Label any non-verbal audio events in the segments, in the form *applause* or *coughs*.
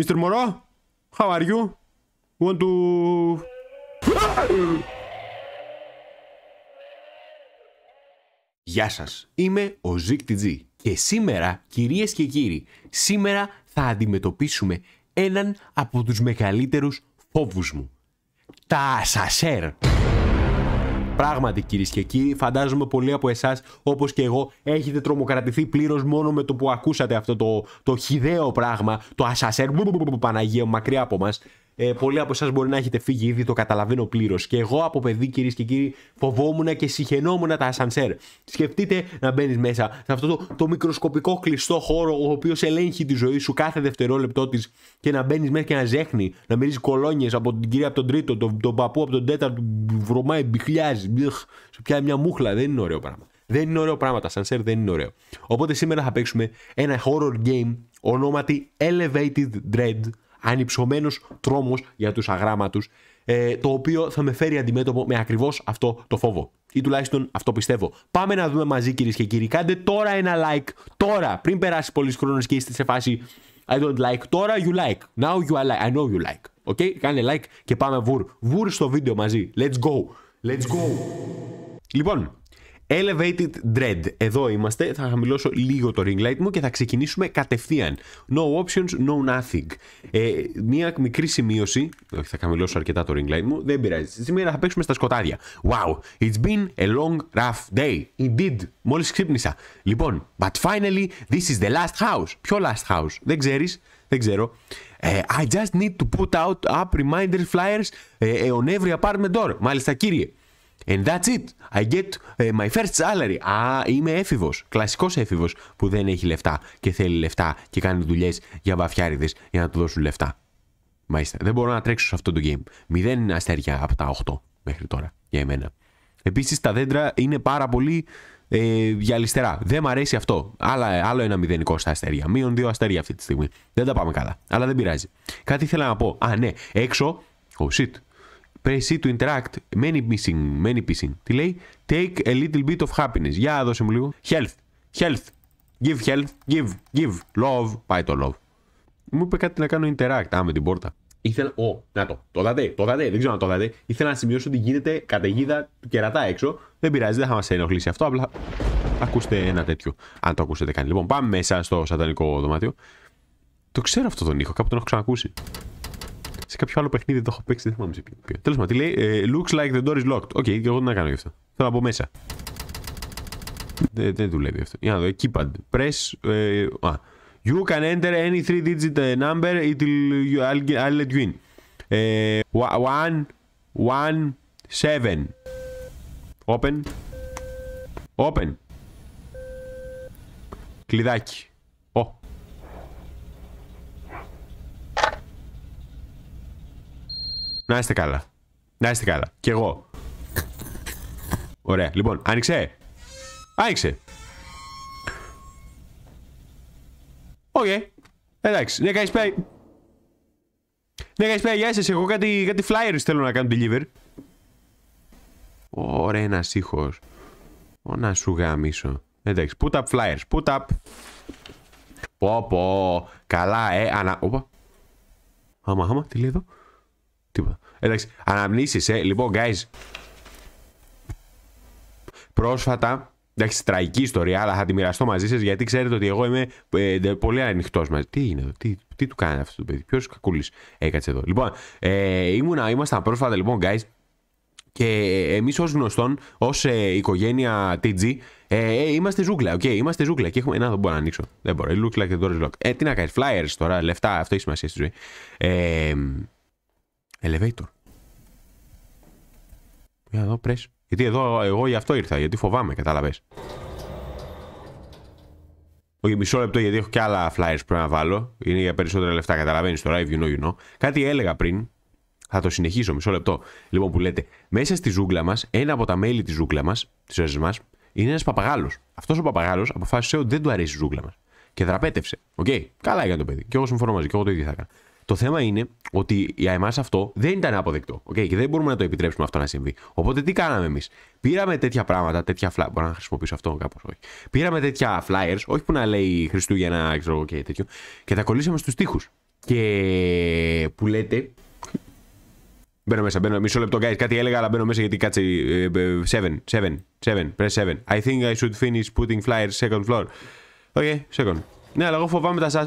Mr. Μωρό, how are you? Want to... Γεια σας, είμαι ο Ζικ Τιτζή και σήμερα, κυρίες και κύριοι, σήμερα θα αντιμετωπίσουμε έναν από τους μεγαλύτερους φόβους μου. Τα σασέρ. Πράγματι, κυρίες και κύριοι, φαντάζομαι πολλοί από εσάς, όπως και εγώ, έχετε τρομοκρατηθεί πλήρως μόνο με το που ακούσατε αυτό το, το χιδαίο πράγμα, το ασασέρ, Παναγία μακριά από μας. Ε, πολλοί από εσάς μπορεί να έχετε φύγει ήδη, το καταλαβαίνω πλήρως. Και εγώ από παιδί, κυρίες και κύριοι, φοβόμουν και συχαινόμουν τα ασανσέρ. Σκεφτείτε να μπαίνεις μέσα σε αυτό το, μικροσκοπικό κλειστό χώρο, ο οποίος ελέγχει τη ζωή σου κάθε δευτερόλεπτό της και να μπαίνεις μέσα και να ζέχνει, να μυρίζεις κολόνιες από την κυρία από τον τρίτο, τον, τον παππού από τον τέταρτο, βρωμάει, μπιχλιάζει, μπιχ, μια μούχλα. Δεν είναι ωραίο πράγμα. Δεν είναι ωραίο πράγμα. Τα σανσέρ δεν είναι ωραίο. Οπότε σήμερα θα παίξουμε ένα horror game ονόματι Elevated Dread, Ανυψωμένος τρόμος για τους αγράμματους, ε, το οποίο θα με φέρει αντιμέτωπο με ακριβώς αυτό το φόβο. Ή τουλάχιστον αυτό πιστεύω. Πάμε να δούμε μαζί κυρίες και κύριοι. Κάντε τώρα ένα like, τώρα, πριν περάσει πολλής χρόνος και είστε σε φάση I don't like. Τώρα you like. Now you are like. I know you like. Okay. Κάνε like και πάμε βουρ. Βουρ στο βίντεο μαζί. Let's go. Let's go. Λοιπόν, Elevated Dread. Εδώ είμαστε. Θα χαμηλώσω λίγο το ring light μου και θα ξεκινήσουμε κατευθείαν. No options, no nothing. Ε, μία μικρή σημείωση. Όχι, θα χαμηλώσω αρκετά το ring light μου. Δεν πειράζει. Σήμερα θα παίξουμε στα σκοτάδια. Wow, it's been a long rough day. Indeed. Μόλις ξύπνησα. Λοιπόν, but finally, this is the last house. Ποιο last house? Δεν ξέρεις. Δεν ξέρω. Ε, I just need to put out up reminder flyers ε, ε, on every apartment door. Μάλιστα, κύριε. And that's it. I get uh, my first salary. Α, είμαι έφηβος. Κλασικός έφηβος που δεν έχει λεφτά και θέλει λεφτά και κάνει δουλειές για βαφιάριδες για να του δώσουν λεφτά. Μάλιστα. Δεν μπορώ να τρέξω σε αυτό το game. Μηδέν αστέρια από τα 8 μέχρι τώρα για εμένα. Επίσης τα δέντρα είναι πάρα πολύ ε, για Δεν μ' αρέσει αυτό. Άλλα, άλλο ένα μηδενικό στα αστέρια. Μείον δύο αστέρια αυτή τη στιγμή. Δεν τα πάμε καλά. Αλλά δεν πειράζει. Κάτι ήθελα να πω. Α, ναι. Έξω. Oh shit. Press C to interact. Many missing. Many missing. Τι λέει? Take a little bit of happiness. Για δώσε μου λίγο. Health. Health. Give health. Give. Give. Love. Πάει το love. Μου είπε κάτι να κάνω interact. Α, με την πόρτα. Ήθελα. Ω, να το. Το δατε. Το δατε. Δεν ξέρω να το δατε. Ήθελα να σημειώσω ότι γίνεται καταιγίδα του κερατά έξω. Δεν πειράζει. Δεν θα μας ενοχλήσει αυτό. Απλά ακούστε ένα τέτοιο. Αν το ακούσετε κανεί. Λοιπόν, πάμε μέσα στο σατανικό δωμάτιο. Το ξέρω αυτό τον ήχο. Κάπου τον έχω ξανακούσει σε κάποιο άλλο παιχνίδι το έχω παίξει, δεν θυμάμαι σε ποιο. Τέλος πάντων, τι λέει, ε, Looks like the door is locked. Οκ, okay, και εγώ τι να κάνω γι' αυτό. Θέλω από μέσα. Δεν, δουλεύει αυτό. Για να δω, ε, keypad. Press. Ε, You can enter any three digit ε, number, it'll, you, I'll, let you in. Ε, one, one, seven. Open. Open. Κλειδάκι. Να είστε καλά. Να είστε καλά. Κι εγώ. Ωραία. Λοιπόν, άνοιξε. Άνοιξε. Οκ. Okay. Εντάξει. Ναι, καλησπέρα, Ναι, καλησπέρα, Γεια σας. Εγώ κάτι, κάτι flyers θέλω να κάνω deliver. Ωραία, ένας ήχος. Να σου γαμίσω. Εντάξει. Put up flyers. Put up. Πω πω. Καλά, ε. Ανα... Οπα. Άμα, άμα. Τι λέει εδώ. Τίποτα. Εντάξει, αναμνήσεις, ε. Λοιπόν, guys. Πρόσφατα, εντάξει, τραγική ιστορία, αλλά θα τη μοιραστώ μαζί σας γιατί ξέρετε ότι εγώ είμαι ε, πολύ ανοιχτός μαζί. Τι είναι εδώ, τι, τι του κάνει αυτό το παιδί, ποιος κακούλης έκατσε εδώ. Λοιπόν, ε, ήμουνα, ήμασταν πρόσφατα, λοιπόν, guys, και εμείς ως γνωστόν, ως ε, οικογένεια TG, ε, ε, είμαστε ζούγκλα. okay, είμαστε ζούγκλα. Και έχουμε. ένα δεν μπορώ να ανοίξω. Δεν μπορώ. Look like the door is locked. Ε, τι να κάνεις, flyers τώρα, λεφτά, αυτό έχει σημασία στη ζωή. Ε, Elevator. Για εδώ πρες. Γιατί εδώ εγώ γι' αυτό ήρθα, γιατί φοβάμαι, κατάλαβες. Όχι, μισό λεπτό γιατί έχω και άλλα flyers που πρέπει να βάλω. Είναι για περισσότερα λεφτά, καταλαβαίνεις τώρα, if you know, you know. Κάτι έλεγα πριν. Θα το συνεχίσω, μισό λεπτό. Λοιπόν, που λέτε, μέσα στη ζούγκλα μας, ένα από τα μέλη της ζούγκλα μας, της ζωής μας, είναι ένας παπαγάλος. Αυτός ο παπαγάλος αποφάσισε ότι δεν του αρέσει η ζούγκλα μας. Και δραπέτευσε. Οκ. Okay. Καλά για το παιδί. Και εγώ συμφωνώ μαζί, και εγώ το ίδιο θα έκανα. Το θέμα είναι ότι για εμάς αυτό δεν ήταν αποδεκτό. Okay, και δεν μπορούμε να το επιτρέψουμε αυτό να συμβεί. Οπότε τι κάναμε εμείς. Πήραμε τέτοια πράγματα, τέτοια flyers. Μπορώ να χρησιμοποιήσω αυτό κάπως, όχι. Πήραμε τέτοια flyers, όχι που να λέει Χριστούγεννα, ξέρω εγώ και τέτοιο, και τα κολλήσαμε στους τοίχους. Και που λέτε. Μπαίνω μέσα, μπαίνω. Μισό λεπτό, guys. Κάτι έλεγα, αλλά μπαίνω μέσα γιατί κάτσε. Ε, seven, seven, seven, press seven. I think I should finish putting flyers second floor. Okay, second. Ναι, αλλά εγώ φοβάμαι τα σας.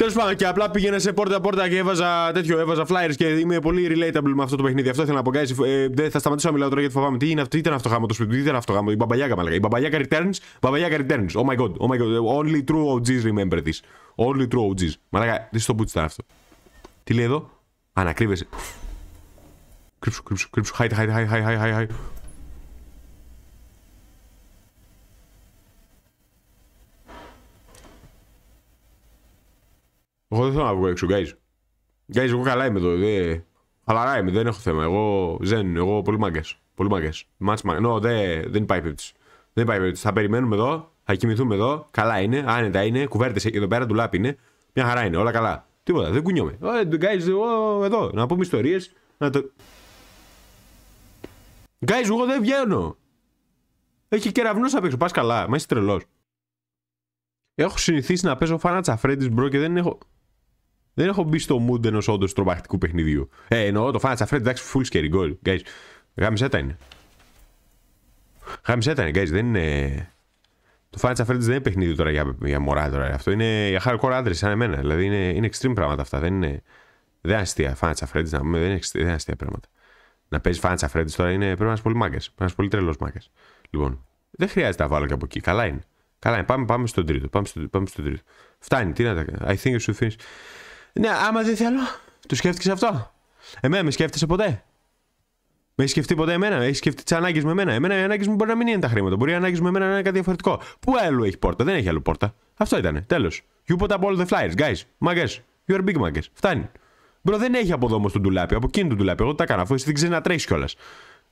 Τέλος πάντων, και απλά πήγαινα σε πόρτα-πόρτα και έβαζα τέτοιο, έβαζα flyers και είμαι πολύ relatable με αυτό το παιχνίδι. Αυτό ήθελα να πω, Ε, δεν θα σταματήσω να μιλάω τώρα γιατί φοβάμαι. Τι, είναι, τι ήταν αυτό γάμο το σπίτι, τι ήταν αυτό γάμο. Η μπαμπαγιάκα μαλακά. Η Μπαμπαλιάκα returns, Μπαμπαλιάκα returns. Oh my god, oh my god. Only true OGs remember this. Only true OGs. Μαλακά, τι στο πούτσι ήταν αυτό. Τι λέει εδώ, ανακρύβεσαι. Κρύψου, κρύψου, κρύψου. Χάιτε, χάιτε, χάιτε, χάιτε, Εγώ δεν θέλω να βγω έξω, guys. Guys, εγώ καλά είμαι εδώ. Δε... Χαλαρά είμαι, δεν έχω θέμα. Εγώ ζεν, εγώ πολύ μάγκε. Πολύ μάγκε. Μάτς μάγκε. No, δε, δεν υπάρχει περίπτωση. Δεν υπάρχει περίπτωση. Θα περιμένουμε εδώ, θα κοιμηθούμε εδώ. Καλά είναι, άνετα είναι. Κουβέρτες εδώ πέρα, λάπη είναι. Μια χαρά είναι, όλα καλά. Τίποτα, δεν κουνιόμαι. Ε, guys, εγώ εδώ, να πούμε ιστορίες. Να το... Guys, εγώ δεν βγαίνω. Έχει κεραυνός απ' έξω. Πας καλά, μα είσαι τρελός. Έχω συνηθίσει να παίζω φάνατσα Freddy's Bro και δεν έχω. Δεν έχω μπει στο mood ενός όντως τρομακτικού παιχνιδιού. Ε, εννοώ το φάνατσα Φρέντ, εντάξει, full scary goal. Guys, τα είναι. τα είναι, guys, δεν είναι. Το φάνατσα Φρέντ δεν είναι παιχνίδι τώρα για, για μωρά τώρα. Αυτό είναι για hardcore άντρες σαν εμένα. Δηλαδή είναι, είναι extreme πράγματα αυτά. Δεν είναι. Δεν είναι αστεία. φάνατσα Φρέντ, να πούμε, δεν είναι, αστεία πράγματα. Να παίζεις φάνατσα Φρέντ τώρα είναι, πρέπει να είσαι πολύ μάγκας. Πρέπει να είσαι πολύ τρελός μάγκας. Λοιπόν, δεν χρειάζεται να βάλω και από εκεί. Καλά είναι. Καλά είναι. Πάμε, πάμε στον τρίτο. Πάμε στο, πάμε στο τρίτο. Φτάνει. Τι να τα I think you should finish. Ναι, άμα δεν θέλω. Το σκέφτηκες αυτό. Εμένα με σκέφτεσαι ποτέ. Με έχεις σκεφτεί ποτέ εμένα, έχεις σκεφτεί τις ανάγκες με εμένα. Εμένα οι ανάγκες μου μπορεί να μην είναι τα χρήματα. Μπορεί οι ανάγκες με εμένα να είναι κάτι διαφορετικό. Πού άλλο έχει πόρτα, δεν έχει άλλο πόρτα. Αυτό ήταν. Τέλος. You put up all the flyers, guys. Μαγκές. You are big μαγκές. Φτάνει. Μπρο δεν έχει από εδώ όμω τον ντουλάπι. Από εκείνη τον τουλάπι. Εγώ τα κάνω. Αφού εσύ δεν ξέρεις να τρέχεις κιόλας.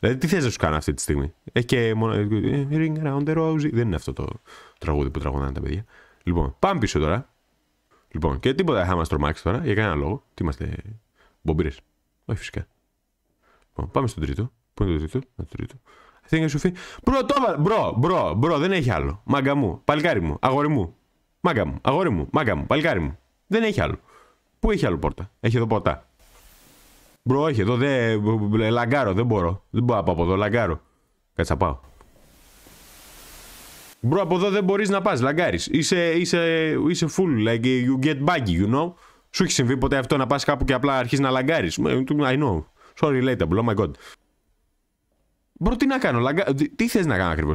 Δηλαδή τι θες να σου κάνω αυτή τη στιγμή. Έχει και μόνο. Ε, ring around the rosy. Δεν είναι αυτό το τραγούδι που τραγουδάνε τα παιδιά. Λοιπόν, πάμε πίσω τώρα. Λοιπόν, και τίποτα θα μας τρομάξεις τώρα για κανένα λόγο. Τι είμαστε, μπομπίρε. Όχι φυσικά. Λοιπόν, πάμε στον τρίτο. Πού είναι το τρίτο, το τρίτο. και Σουφί. Μπρο, το έβαλα. Μπρο, μπρο, μπρο, δεν έχει άλλο. Μάγκα μου, παλικάρι μου, αγόρι μου. Μάγκα μου, αγόρι μου, μάγκα μου, παλικάρι μου. Δεν έχει άλλο. Πού έχει άλλο πόρτα. Έχει εδώ πόρτα. Μπρο, όχι, εδώ δεν. λαγκάρο, δεν μπορώ. Δεν μπορώ να πάω από εδώ, λαγκάρο. Κάτσα πάω. Μπρο, από εδώ δεν μπορείς να πας, λαγκάρις. Είσαι, είσαι, είσαι full, like you get buggy, you know. Σου έχει συμβεί ποτέ αυτό να πας κάπου και απλά αρχίζει να λαγκάρι. Ε, I know. Sorry, relatable, oh my god. Μπρο, τι να κάνω, λαγκα... τι θες να κάνω ακριβώς.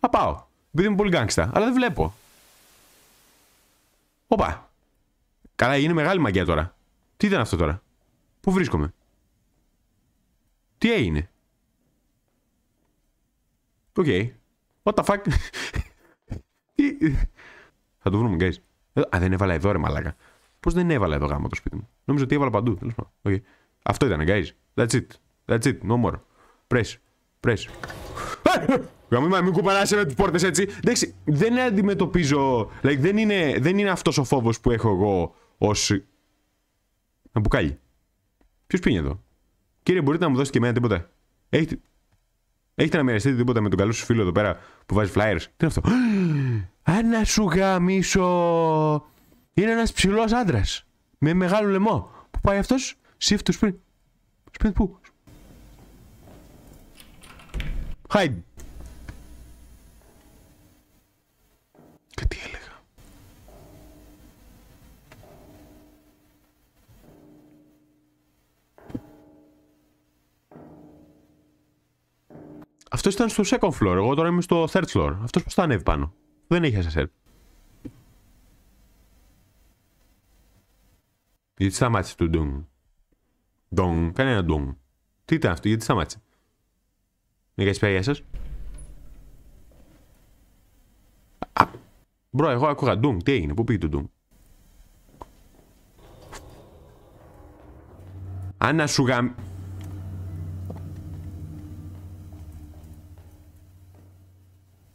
Να πάω. Επειδή είμαι πολύ γκάγκστα, αλλά δεν βλέπω. Όπα. Καλά, είναι μεγάλη μαγιά τώρα. Τι ήταν αυτό τώρα. Πού βρίσκομαι. Τι έγινε. Οκ. What the fuck. θα το βρούμε, guys. Ε, α, δεν έβαλα εδώ, ρε μαλάκα. Πώς δεν έβαλα εδώ γάμο το σπίτι μου. Νομίζω ότι έβαλα παντού. Τέλος Αυτό ήταν, guys. That's it. That's it. No more. Press. Press. μην κουπαλάσαι με τις πόρτες έτσι. Εντάξει, δεν αντιμετωπίζω. Like, δεν είναι, δεν είναι αυτός ο φόβος που έχω εγώ ως. Να μπουκάλι. Ποιος πίνει εδώ. Κύριε, μπορείτε να μου δώσετε και εμένα τίποτα. Έχετε. Έχετε να μοιραστείτε τίποτα με τον καλό σου φίλο εδώ πέρα που βάζει flyers. Τι είναι αυτό. Άνα σου Είναι ένας ψηλός άντρας. Με μεγάλο λαιμό. Που πάει αυτός, shift σπίτι. Σπίτι πού. Hide. Αυτός ήταν στο second floor. Εγώ τώρα είμαι στο third floor. Αυτός πώς θα ανέβει πάνω. Δεν έχει SSL. Γιατί σταμάτησε το ντουμ. Ντουμ. Κανένα ντουμ. Τι ήταν αυτό, γιατί σταμάτησε. Μια πια γεια σα. μπρο, εγώ ακούγα ντουμ. Τι έγινε, πού πήγε το ντουμ. Άννα σου γαμ...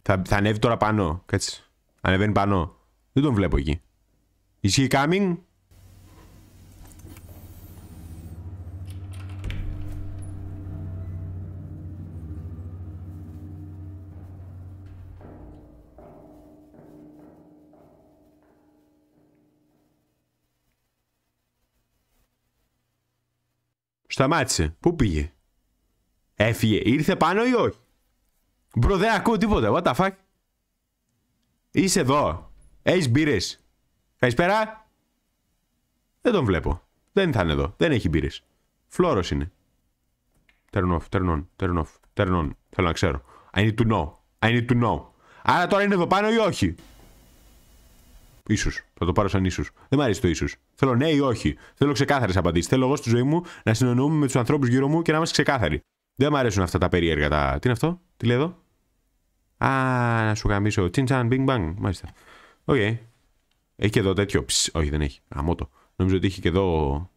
Θα, θα ανέβει τώρα πάνω. Κάτσε. Ανεβαίνει πάνω. Δεν τον βλέπω εκεί. Is he coming? Σταμάτησε. Πού πήγε. Έφυγε. Ήρθε πάνω ή όχι. Μπρο, δεν ακούω τίποτα. What the fuck. Είσαι εδώ. Έχεις μπύρες. Καλησπέρα. Δεν τον βλέπω. Δεν θα είναι εδώ. Δεν έχει μπύρες. Φλόρο είναι. Turn off, turn on, turn off, turn on. Θέλω να ξέρω. I need to know. I need to know. Άρα τώρα είναι εδώ πάνω ή όχι. Ίσως. Θα το πάρω σαν ίσως. Δεν μου αρέσει το ίσως. Θέλω ναι ή όχι. Θέλω ξεκάθαρες απαντήσεις. Θέλω εγώ στη ζωή μου να συνεννοούμε με τους ανθρώπους γύρω μου και να είμαστε ξεκάθαροι. Δεν μου αρέσουν αυτά τα περίεργα. Τα... Τι είναι αυτό, τι λέει εδώ. Α, να σου γαμίσω. Τσιντσάν, μπινγκ μπανγκ. Μάλιστα. Οκ. Okay. Έχει και εδώ τέτοιο. Ψ, όχι, δεν έχει. Αμότο. Νομίζω ότι έχει και εδώ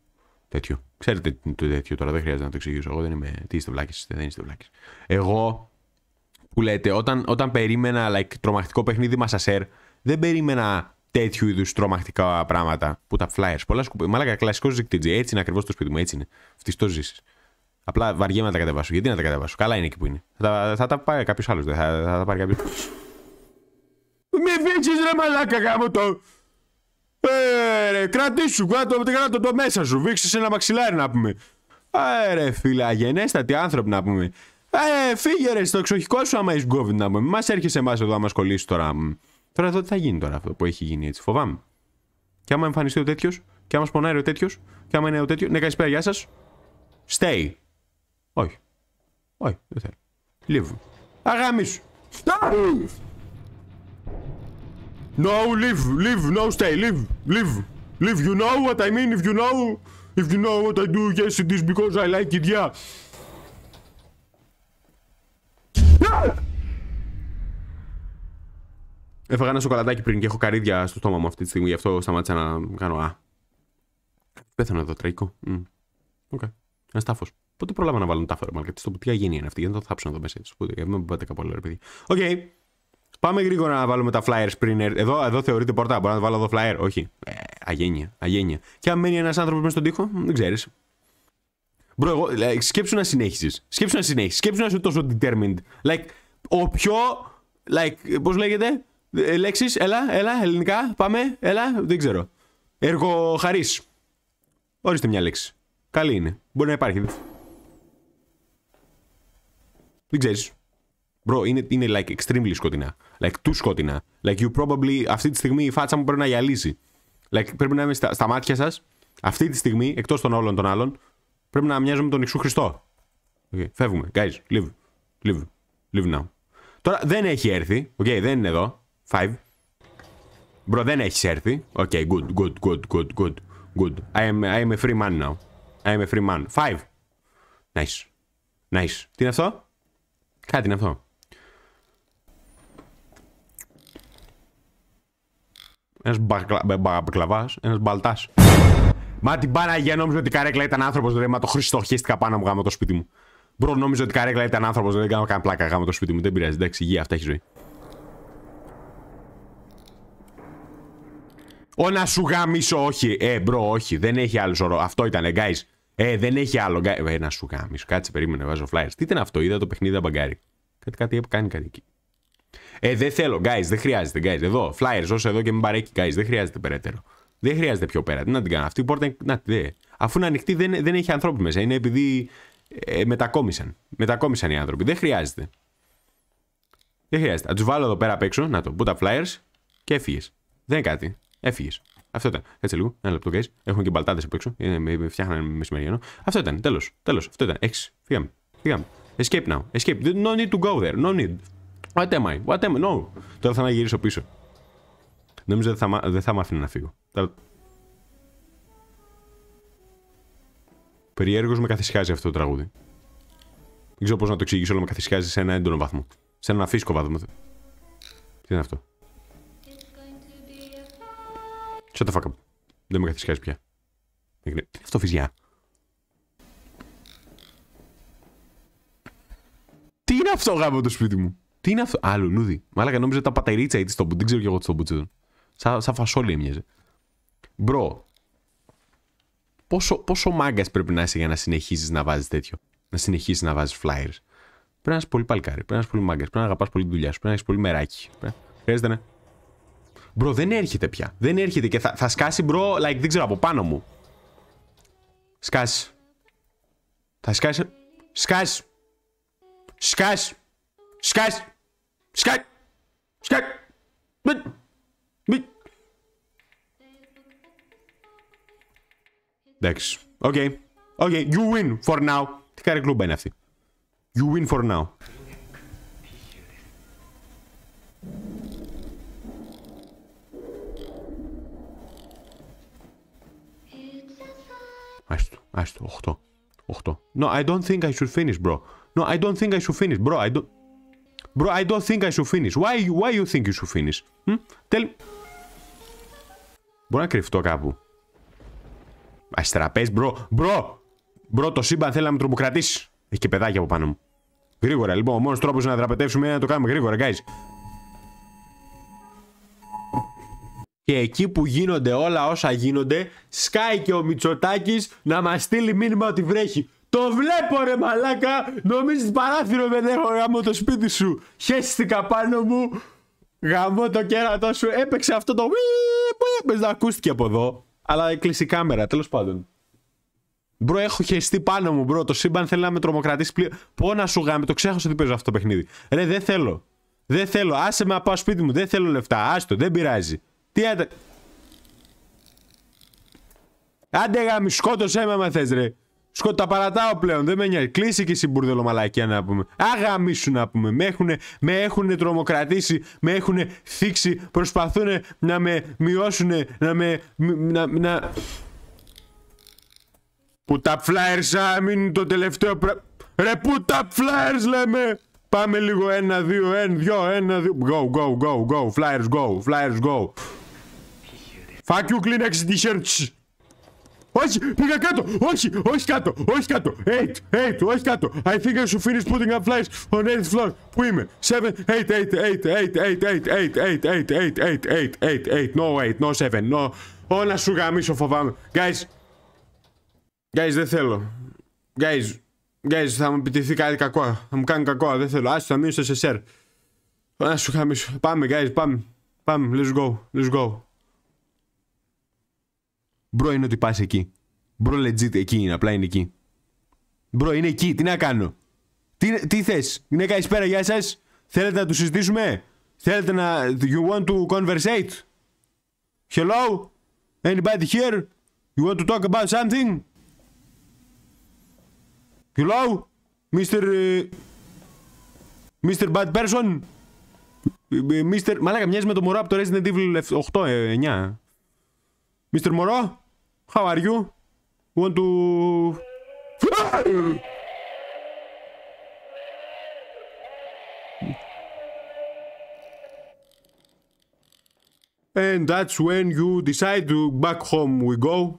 τέτοιο. Ξέρετε το τέτοιο τώρα, δεν χρειάζεται να το εξηγήσω. Εγώ δεν είμαι. Τι είστε βλάκες, δεν είστε βλάκες. Εγώ που λέτε, όταν, όταν περίμενα like, τρομακτικό παιχνίδι Μασασέρ, δεν περίμενα τέτοιου είδους τρομακτικά πράγματα που τα flyers. Πολλά σκουπίδια. Μάλλον κλασικό ζυκτήτζι. Έτσι είναι ακριβώς το σπίτι μου, έτσι είναι. Φτιστός ζήσεις. Απλά βαριέμαι να τα κατεβάσω. Γιατί να τα κατεβάσω. Καλά είναι εκεί που είναι. Θα, θα τα πάρει κάποιος άλλος. Θα, θα, τα πάρει κάποιος. Μη φύγει ρε μαλάκα γάμο το. Ε, ρε, κρατήσου, κάτω, κάτω το μέσα σου. σε ένα μαξιλάρι να πούμε. Ε, ρε, φιλαγενέστατοι άνθρωποι να πούμε. Ε, φύγε ρε, στο εξοχικό σου άμα είσαι COVID να πούμε. Μας έρχεσαι εμάς εδώ να μα κολλήσει τώρα. Τώρα εδώ τι θα γίνει τώρα αυτό που έχει γίνει έτσι. Φοβάμαι. Και άμα εμφανιστεί ο τέτοιος, και άμα σπονάρει ο τέτοιος, και άμα είναι ο τέτοιος. Ναι, καλησπέρα, γεια σας. Stay. Όχι. Όχι, δεν θέλω. Leave. Αγάμισου. No, live, live, no stay, λιβ, live, live, you know what I mean, if you know, if you know what I do, yes it is because I like it, yeah. Έφαγα ένα σοκολατάκι πριν και έχω καρύδια στο στόμα μου αυτή τη στιγμή, γι' αυτό σταμάτησα να κάνω α. Πέθανα εδώ, τραγικό. Mm. Okay. Ένα τάφος. Πότε προλάβα να βάλουν τα γιατί Στο πουτιά γίνει είναι αυτή, γιατί δεν το θάψουν εδώ μέσα. Πότε, μην πάτε κάπου άλλο, ρε παιδί. Οκ. Πάμε γρήγορα να βάλουμε τα flyers πριν. Εδώ, εδώ θεωρείται πόρτα. Μπορώ να βάλω εδώ flyer. Όχι. Ε, αγένεια. Αγένεια. Και αν μένει ένας άνθρωπος μέσα στον τοίχο, δεν ξέρεις. Μπρο, εγώ, like, σκέψου να συνέχισες. Σκέψου να συνέχισες. Σκέψου να είσαι τόσο determined. Like, ο πιο. Like, πώς λέγεται. Ε, Λέξεις, έλα, έλα, ελληνικά. Πάμε, έλα, δεν ξέρω. Εργοχαρής. Ορίστε μια λέξη. Καλή είναι. Μπορεί να υπάρχει. Δεν ξέρεις. Bro, είναι, είναι like extremely σκοτεινά. Like too σκοτεινά. Like you probably αυτή τη στιγμή η φάτσα μου πρέπει να γυαλίσει. Like, πρέπει να είμαι στα, στα μάτια σας αυτή τη στιγμή, εκτός των όλων των άλλων, πρέπει να μοιάζω με τον Ιησού Χριστό. Okay. Φεύγουμε. Guys, leave. Leave. Leave now. Τώρα δεν έχει έρθει. Οκ, okay, δεν είναι εδώ. Five. Bro, δεν έχεις έρθει. Οκ, okay, good, good, good, good, good. Good. I am, I am a free man now. I am a free man. Five. Nice. Nice. Τι είναι αυτό? Κάτι είναι αυτό. Ένας μπακλαβάς, ένας μπαλτάς. Μα την Παναγία νόμιζα ότι η καρέκλα ήταν άνθρωπος, δεν Μα το Χριστό καπάνα μου γάμο το σπίτι μου. Μπρο, νόμιζα ότι η καρέκλα ήταν άνθρωπος, δεν κάνω καν πλάκα γάμο το σπίτι μου. Δεν πειράζει, εντάξει, υγεία, αυτά έχει ζωή. Ω να σου γαμίσω, όχι. Ε, μπρο, όχι. Δεν έχει άλλο σωρό. Αυτό ήταν, guys. Ε, δεν έχει άλλο. Ε, να σου κάνω. Σου κάτσε, περίμενε, βάζω flyers. Τι ήταν αυτό, είδα το παιχνίδι μπαγκάρι. Κάτι, κάτι κάνει κάτι εκεί. Ε, δεν θέλω, guys, δεν χρειάζεται, guys. Εδώ, flyers, όσο εδώ και με παρέχει, guys, δεν χρειάζεται περαιτέρω. Δεν χρειάζεται πιο πέρα. Τι να την κάνω. Αυτή η πόρτα. Να, δε. Αφού είναι ανοιχτή, δεν, δεν έχει ανθρώπους μέσα. Είναι επειδή ε, μετακόμισαν. Μετακόμισαν οι άνθρωποι. Δεν χρειάζεται. Δεν χρειάζεται. Α τους βάλω εδώ πέρα απ' έξω, να το πού τα flyers και έφυγες. Δεν είναι κάτι. Έφυγες. Αυτό ήταν. Έτσι λίγο. Ένα λεπτό, guys. Έχουμε και μπαλτάδες απ' έξω. Με φτιάχνανε μεσημεριανό. Αυτό ήταν. Τέλος. Τέλος. Αυτό ήταν. Έξι. Φύγαμε. Φύγαμε. Escape now. Escape. No need to go there. No need. What am I? What am I? No. Τώρα θα να γυρίσω πίσω. Νομίζω δεν θα, δεν θα μ' να φύγω. Περιέργω Περιέργως με καθισιάζει αυτό το τραγούδι. Δεν ξέρω πώς να το εξηγήσω, αλλά με καθισχάζει σε ένα έντονο βαθμό. Σε ένα φύσκο βαθμό. Τι είναι αυτό. Shut the fuck Δεν με καθυσιάζει πια. Τι είναι αυτό φυσιά. Τι είναι αυτό γάμο το σπίτι μου. Τι είναι αυτό. Α, λουλούδι. Μαλάκα νόμιζα τα πατερίτσα ή τι Δεν ξέρω κι εγώ τι στο του. Σαν, σαν φασόλι έμοιαζε. Μπρο. Πόσο, πόσο μάγκας πρέπει να είσαι για να συνεχίσει να βάζεις τέτοιο. Να συνεχίσει να βάζεις flyers. Πρέπει να είσαι πολύ παλκάρι. Πρέπει να είσαι πολύ μάγκας. Πρέπει να αγαπάς πολύ τη δουλειά σου. Πρέπει να έχεις πολύ μεράκι. Ε, χρειάζεται να. Μπρο, δεν έρχεται πια. Δεν έρχεται και θα, θα σκάσει μπρο, like, δεν ξέρω, από πάνω μου. Σκάσει. Θα σκάσει. Σκάσει. Σκάσει. Σκάσει. Σκάσει. Σκάσει. Μπ... Μπ... Εντάξει. Οκ. Οκ. You win for now. Τι καρικλούμπα είναι αυτή. You win for now. Άστο, άστο, 8. 8. No, I don't think I should finish, bro. No, I don't think I should finish, bro. I don't... Bro, I don't think I should finish. Why, why you think you should finish? Hmm, Tell... Μπορώ να κρυφτώ κάπου. Αστραπές, bro, bro! Bro, το σύμπαν θέλει να με τρομοκρατήσει. Έχει και παιδάκια από πάνω μου. Γρήγορα, λοιπόν, ο μόνος τρόπος να δραπετεύσουμε είναι να το κάνουμε γρήγορα, guys. Και εκεί που γίνονται όλα όσα γίνονται, σκάει και ο Μητσοτάκης να μας στείλει μήνυμα ότι βρέχει. Το βλέπω ρε μαλάκα, νομίζεις παράθυρο δεν έχω γαμώ το σπίτι σου. Χέστηκα πάνω μου, γαμώ το κέρατό σου, έπαιξε αυτό το Που έπαιζε να ακούστηκε από εδώ. Αλλά έκλεισε η κάμερα, τέλος πάντων. Μπρο, έχω χεστεί πάνω μου, μπρο. Το σύμπαν θέλει να με τρομοκρατήσει πλοίο Πώ να σου γάμε, το ξέχασα ότι παίζω αυτό το παιχνίδι. Ρε, δεν θέλω. Δεν θέλω. Άσε με να πάω σπίτι μου. Δεν θέλω λεφτά. Άστο, δεν πειράζει. Τι έτα... Άντε γάμι, σκότωσέ με άμα θες ρε. Σκότω, τα παρατάω πλέον, δεν με νοιάζει. Κλείσε και εσύ μπουρδελο μαλακία να πούμε. Αγαμί σου να πούμε. Με έχουνε, με έχουνε τρομοκρατήσει, με έχουνε θίξει, Προσπαθούνε να με μειώσουν, να με. να. να... Που τα flyers είναι το τελευταίο πρα... Ρε που τα λέμε! Πάμε λίγο ένα, δύο, ένα, δύο, ένα, δύο. Go, go, go, go, flyers go, flyers Fuck you Kleenex t-shirts. Όχι, πήγα κάτω, όχι, όχι κάτω, όχι κάτω. 8, 8, όχι κάτω. I think I should finish putting up flies on 8th floor. Πού είμαι, 7, 8, 8, 8, 8, 8, 8, 8, 8, 8, no 8, no 7, no. Όλα σου γαμίσω Guys, guys δεν θέλω. Guys, guys θα μου κάτι κακό, θα μου κάνει κακό, δεν θέλω. θα μείνω σε σερ. Όλα σου Πάμε Μπρο είναι ότι πας εκεί. Μπρο legit εκεί είναι, απλά είναι εκεί. Μπρο είναι εκεί, τι να κάνω. Τι, τι θες, είναι καλησπέρα, γεια σας. Θέλετε να τους συζητήσουμε, Θέλετε να. You want to conversate. Hello, anybody here. You want to talk about something. Hello, Mr. Eh, Mr. Bad Person. Eh, Mr. Μαλάκα, μοιάζεις με το μωρό από το Resident Evil 8, 9. Mr. Μωρό. How are you? Want to... *coughs* and that's when you decide to back home we go.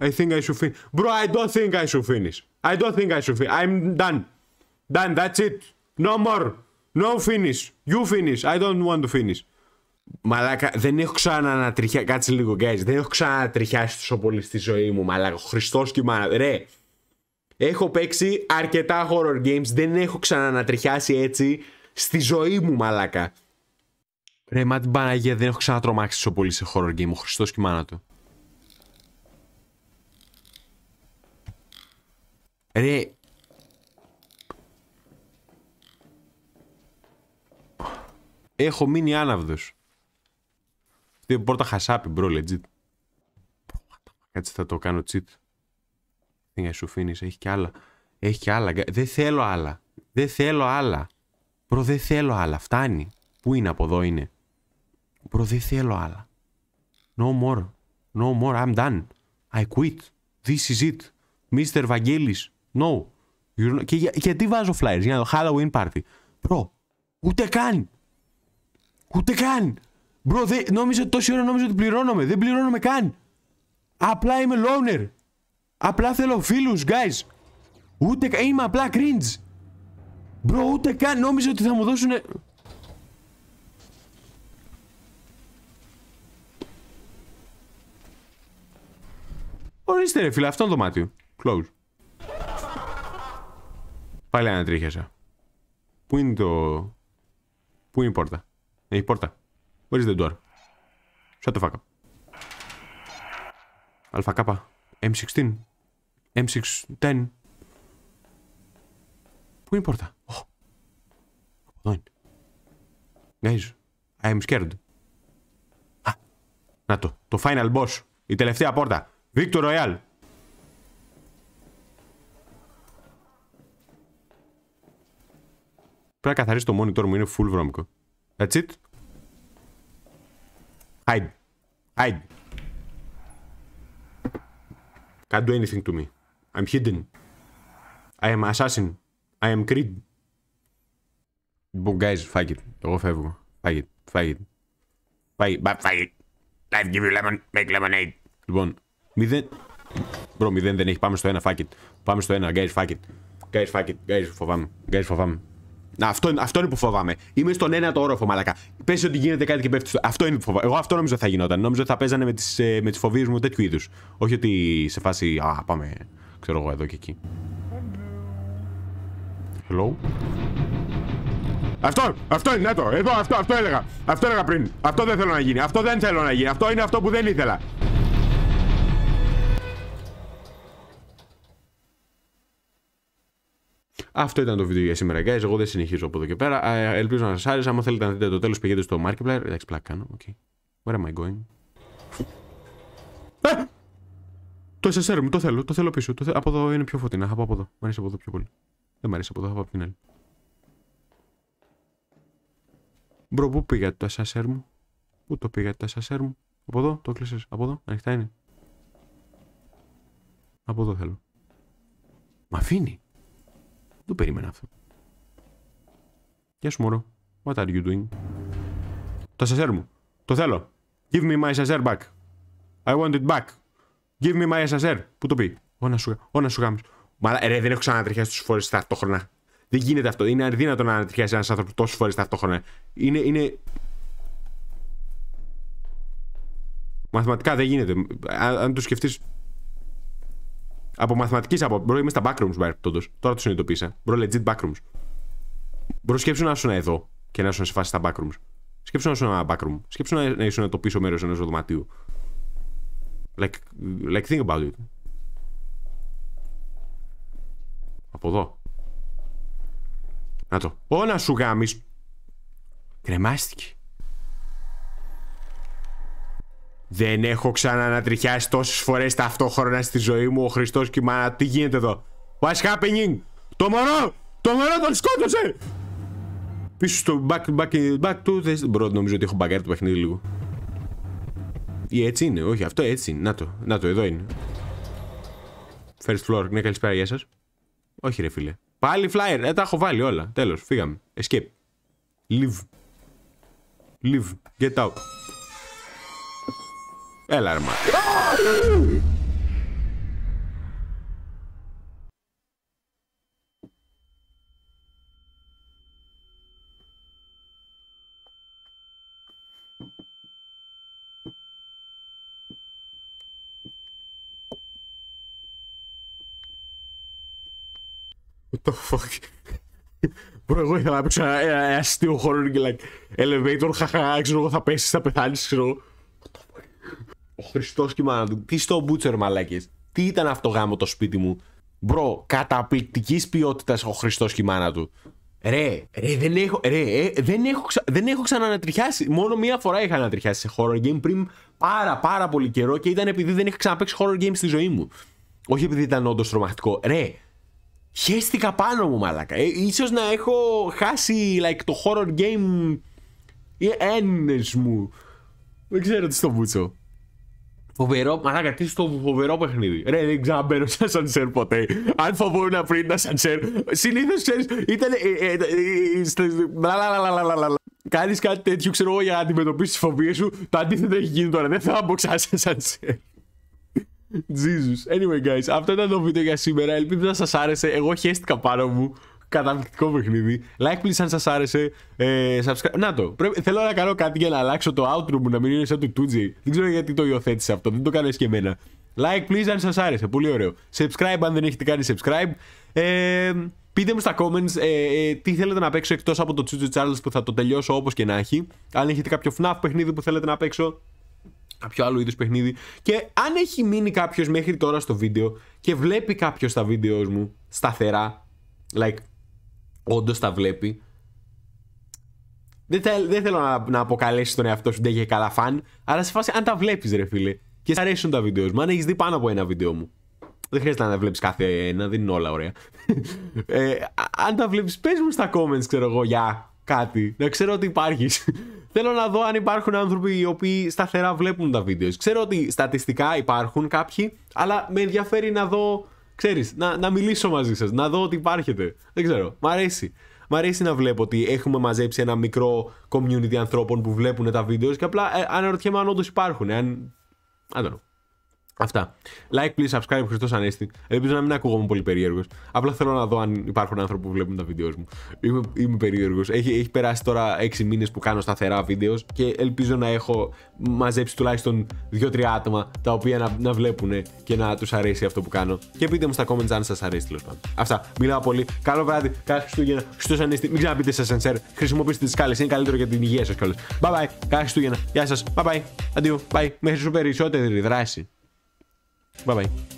I think I should finish. Bro, I don't think I should finish. I don't think I should finish. I'm done. Done. That's it. No more. No finish. You finish. I don't want to finish. Μαλάκα, δεν έχω ξανανατριχιάσει. Κάτσε λίγο, guys. Δεν έχω ξανανατριχιάσει τόσο πολύ στη ζωή μου, μαλάκα. Χριστός και μάνα. Ρε, έχω παίξει αρκετά horror games. Δεν έχω ξανανατριχιάσει έτσι στη ζωή μου, μαλάκα. Ρε, μα την Παναγία, δεν έχω ξανατρομάξει τόσο πολύ σε horror game. Χριστός και μάνα του. Ρε, Έχω μείνει άναυδος. Δεν είναι χασάπι, bro, legit. Κάτσε θα το κάνω cheat. Τι να σου φύνεις, Έχει και άλλα. Έχει και άλλα. Δεν θέλω άλλα. Δεν θέλω άλλα. Προ, δεν θέλω άλλα. Φτάνει. Πού είναι από εδώ είναι. Προ, δεν θέλω άλλα. No more. No more. I'm done. I quit. This is it. Mr. Vangelis. No. Και, για... γιατί βάζω flyers για το Halloween party. Bro, ούτε καν. Ούτε καν. Μπρο, δε, νόμιζα, τόση ώρα νόμιζα ότι πληρώνομαι. Δεν πληρώνομαι καν. Απλά είμαι loner. Απλά θέλω φίλους, guys. Ούτε καν, είμαι απλά cringe. Μπρο, ούτε καν νόμιζα ότι θα μου δώσουν... Ορίστε ρε φίλε, αυτό είναι το μάτι. Close. Πάλι ανατρίχιασα. Πού είναι το... Πού είναι η πόρτα. Έχει πόρτα. Where is the door? Shut the fuck up. Αλφακάπα. M16. M610. Πού είναι η πόρτα? Oh. Εδώ είναι. Guys, I am scared. να το. Το final boss. Η τελευταία πόρτα. Victor Royale. Πρέπει να καθαρίσω το monitor μου. Είναι full βρώμικο. That's it. Hide. Hide. Can't do anything to me. I'm hidden. I am assassin. I am Creed. Boom guys, fuck it. Εγώ φεύγω. Fuck it. Fuck it. Fuck it. But fuck it. Life give you lemon. Make lemonade. Λοιπόν, μηδέν... Μπρο, μηδέν δεν έχει. Πάμε στο ένα. Fuck it. Πάμε στο ένα. Guys, fuck it. Guys, fuck it. Guys, φοβάμαι. Guys, φοβάμαι αυτό, αυτό είναι που φοβάμαι. Είμαι στον ένα το όροφο, μαλακά. Πες ότι γίνεται κάτι και πέφτει. Αυτό είναι που φοβάμαι. Εγώ αυτό νόμιζα θα γινόταν. Νομίζω ότι θα παίζανε με τις ε, με τις φοβίες μου τέτοιου είδους. Όχι ότι σε φάση. Α, πάμε. Ξέρω εγώ εδώ και εκεί. Hello. Αυτό, αυτό είναι, ναι, το. Εδώ, αυτό, αυτό έλεγα. Αυτό έλεγα πριν. Αυτό δεν θέλω να γίνει. Αυτό δεν θέλω να γίνει. Αυτό είναι αυτό που δεν ήθελα. Αυτό ήταν το βίντεο για σήμερα, guys. Εγώ δεν συνεχίζω από εδώ και πέρα. Ελπίζω να σας άρεσε. Αν θέλετε να δείτε το τέλος, πηγαίνετε στο Markiplier. Εντάξει, πλάκα κάνω. Okay. Where am I going? Ε! Το SSR μου, το θέλω, το θέλω πίσω. Το Από εδώ είναι πιο φωτεινά. Θα πάω από εδώ. Μ' αρέσει από εδώ πιο πολύ. Δεν μ' αρέσει από εδώ, θα πάω από την άλλη. Μπρο, πού πήγα το SSR μου. Πού το πήγα το SSR μου. Από εδώ, το κλείσες. Από εδώ, ανοιχτά είναι. Από εδώ θέλω. Μα αφήνει. Δεν το περίμενα αυτό. Γεια σου μωρό. What are you doing? Το SSR μου. Το θέλω. Give me my SSR back. I want it back. Give me my SSR. Πού το πει. Ω να σου, σου γάμεις. Μα ρε, δεν έχω ξανατριχιάσει τους φόρες ταυτόχρονα. Δεν γίνεται αυτό. Είναι αδύνατο να ανατριχιάσει ένας άνθρωπος τόσες φορές ταυτόχρονα. Είναι, είναι. Μαθηματικά δεν γίνεται. Αν, αν το σκεφτείς... Από μαθηματικής άποψης. Μπρο, είμαι στα backrooms τότε. Τώρα το συνειδητοποίησα. Μπρο, legit backrooms. Μπρο, σκέψου να είσαι εδώ και να ήσουν σε φάση στα backrooms. Σκέψου να είσαι ένα backroom. Σκέψου να, να το πίσω μέρος ενός δωματίου. Like, like, think about it. Από εδώ. Να το. Ω να σου γάμεις. Κρεμάστηκε. Δεν έχω ξανανατριχιάσει τόσες φορές ταυτόχρονα στη ζωή μου ο Χριστός και η μάνα. Τι γίνεται εδώ. What's happening? Το μωρό! Το μωρό τον σκότωσε! Πίσω στο back, back, back to the... Μπρο, νομίζω ότι έχω μπαγκάρει το παιχνίδι λίγο. Ή έτσι είναι, όχι, αυτό έτσι είναι. Να το, να το, εδώ είναι. First floor, ναι, καλησπέρα, γεια σας. Όχι, ρε φίλε. Πάλι flyer, ε, τα έχω βάλει όλα. Τέλος, φύγαμε. Escape. Live. Live. Get out. Έλα ρε Μπορώ εγώ ήθελα να παίξω ένα αστείο horror και like elevator, χαχα, ξέρω εγώ θα πέσεις, θα πεθάνεις, ξέρω εγώ. Χριστός και μάνα του. Τι στο μπούτσερ, μαλάκες. Τι ήταν αυτό γάμο το σπίτι μου. Μπρο, καταπληκτικής ποιότητας ο Χριστός και μάνα του. Ρε, ρε, δεν έχω, ρε, ε, δεν έχω, δεν έχω ξανανατριχιάσει. Μόνο μία φορά είχα ανατριχιάσει σε horror game πριν πάρα πάρα πολύ καιρό και ήταν επειδή δεν είχα ξαναπέξει horror game στη ζωή μου. Όχι επειδή ήταν όντως τρομακτικό. Ρε, χέστηκα πάνω μου, μαλάκα. Ε, ίσως να έχω χάσει like, το horror game έννες μου. Δεν ξέρω τι στο βούτσο. Φοβερό, μαλάκα, τι στο φοβερό παιχνίδι. Ρε, δεν ξαναμπαίνω σε σαντσέρ ποτέ. Αν φοβόμουν πριν σαν σαντσέρ... συνήθως ξέρεις, ήταν. Ε, ε, ε, Κάνεις κάτι τέτοιο, ξέρω εγώ, για να αντιμετωπίσεις τις φοβίες σου. Το αντίθετο έχει γίνει τώρα. Δεν θα μπω ξανά σε Jesus. Anyway, guys, αυτό ήταν το βίντεο για σήμερα. Ελπίζω να σας άρεσε. Εγώ χαίστηκα πάνω μου. Καταπληκτικό παιχνίδι. Like, please, αν σας άρεσε. Ε, subscribe. Να το. Πρέπει, θέλω να κάνω κάτι για να αλλάξω το outro μου να μην είναι σαν του 2J. Δεν ξέρω γιατί το υιοθέτησε αυτό. Δεν το κάνεις και εμένα. Like, please, αν σας άρεσε. Πολύ ωραίο. Subscribe, αν δεν έχετε κάνει subscribe. Ε, Πείτε μου στα comments ε, ε, τι θέλετε να παίξω εκτός από το 2G Charles που θα το τελειώσω όπως και να έχει. Αν έχετε κάποιο FNAF παιχνίδι που θέλετε να παίξω. Κάποιο άλλο είδους παιχνίδι. Και αν έχει μείνει κάποιος μέχρι τώρα στο βίντεο και βλέπει κάποιος τα βίντεο μου σταθερά. Like, όντως τα βλέπει. Δεν, δεν θέλω να, να αποκαλέσει τον εαυτό σου δεν έχει καλά φαν, αλλά σε φάση αν τα βλέπεις, ρε φίλε. Και σ' αρέσουν τα βίντεο μου. Αν έχεις δει πάνω από ένα βίντεο μου. Δεν χρειάζεται να τα βλέπεις κάθε ένα, δεν είναι όλα ωραία. *laughs* ε, αν τα βλέπεις, πες μου στα comments, ξέρω εγώ, για κάτι. Να ξέρω ότι υπάρχεις. *laughs* Θέλω να δω αν υπάρχουν άνθρωποι οι οποίοι σταθερά βλέπουν τα βίντεο. Ξέρω ότι στατιστικά υπάρχουν κάποιοι, αλλά με ενδιαφέρει να δω ξέρεις, να, να μιλήσω μαζί σας, να δω ότι υπάρχετε. Δεν ξέρω. Μ' αρέσει. Μ' αρέσει να βλέπω ότι έχουμε μαζέψει ένα μικρό community ανθρώπων που βλέπουν τα βίντεος και απλά ε, αναρωτιέμαι αν όντως υπάρχουν. Αν. I Αυτά. Like, please, subscribe, Χριστός Ανέστη. Ελπίζω να μην ακούγομαι πολύ περίεργος. Απλά θέλω να δω αν υπάρχουν άνθρωποι που βλέπουν τα βίντεο μου. Είμαι, είμαι περίεργος. Έχει, έχει περάσει τώρα 6 μήνες που κάνω σταθερά βίντεος και ελπίζω να έχω μαζέψει τουλάχιστον 2-3 άτομα τα οποία να, να βλέπουν και να τους αρέσει αυτό που κάνω. Και πείτε μου στα comments αν σας αρέσει τέλος πάντων. Αυτά. Μιλάω πολύ. Καλό βράδυ. Καλά Χριστούγεννα. Χριστός Ανέστη. Μην ξαναπείτε σε σερ. Χρησιμοποιήστε τις κάλε. Είναι καλύτερο για την υγεία σας κιόλας. Bye bye. Καλά Χριστούγεννα. Γεια σας. Bye bye. Αντίο. Bye. Μέχρι σου περισσότερη δράση. Bye bye.